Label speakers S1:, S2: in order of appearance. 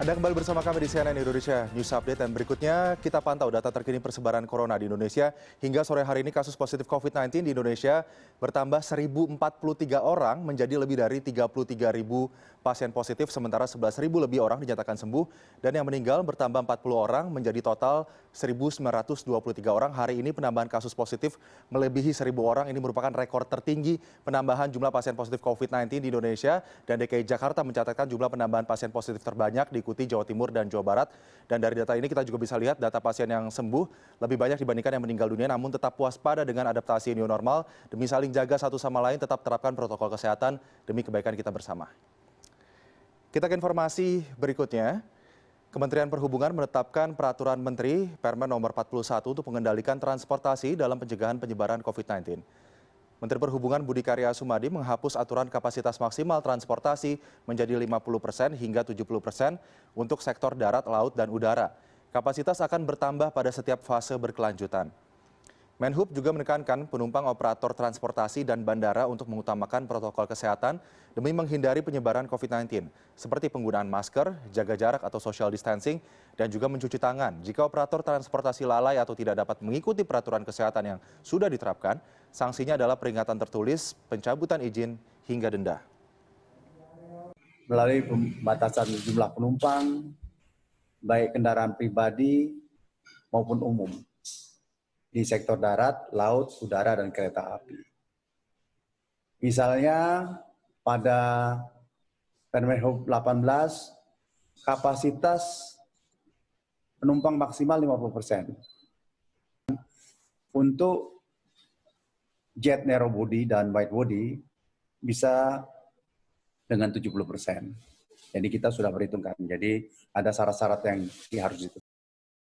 S1: Anda kembali bersama kami di CNN Indonesia News Update dan berikutnya kita pantau data terkini persebaran corona di Indonesia. Hingga sore hari ini kasus positif COVID-19 di Indonesia bertambah 1.043 orang menjadi lebih dari 33.000 pasien positif sementara 11.000 lebih orang dinyatakan sembuh dan yang meninggal bertambah 40 orang menjadi total 1.923 orang. Hari ini penambahan kasus positif melebihi 1.000 orang ini merupakan rekor tertinggi penambahan jumlah pasien positif COVID-19 di Indonesia dan DKI Jakarta mencatatkan jumlah penambahan pasien positif terbanyak di diikuti Jawa Timur dan Jawa Barat. Dan dari data ini kita juga bisa lihat data pasien yang sembuh lebih banyak dibandingkan yang meninggal dunia namun tetap waspada dengan adaptasi new normal demi saling jaga satu sama lain tetap terapkan protokol kesehatan demi kebaikan kita bersama. Kita ke informasi berikutnya. Kementerian Perhubungan menetapkan peraturan menteri Permen nomor 41 untuk mengendalikan transportasi dalam pencegahan penyebaran COVID-19. Menteri Perhubungan Budi Karya Sumadi menghapus aturan kapasitas maksimal transportasi menjadi 50% persen hingga 70% persen untuk sektor darat, laut, dan udara. Kapasitas akan bertambah pada setiap fase berkelanjutan. Menhub juga menekankan penumpang operator transportasi dan bandara untuk mengutamakan protokol kesehatan demi menghindari penyebaran COVID-19, seperti penggunaan masker, jaga jarak atau social distancing, dan juga mencuci tangan. Jika operator transportasi lalai atau tidak dapat mengikuti peraturan kesehatan yang sudah diterapkan, sanksinya adalah peringatan tertulis, pencabutan izin, hingga denda. Melalui pembatasan
S2: jumlah penumpang, baik kendaraan pribadi maupun umum di sektor darat, laut, udara, dan kereta api. Misalnya pada Permenhub 18, kapasitas penumpang maksimal 50%. Untuk jet narrow body dan wide body bisa dengan 70%. Jadi kita sudah perhitungkan. Jadi ada syarat-syarat yang harus itu.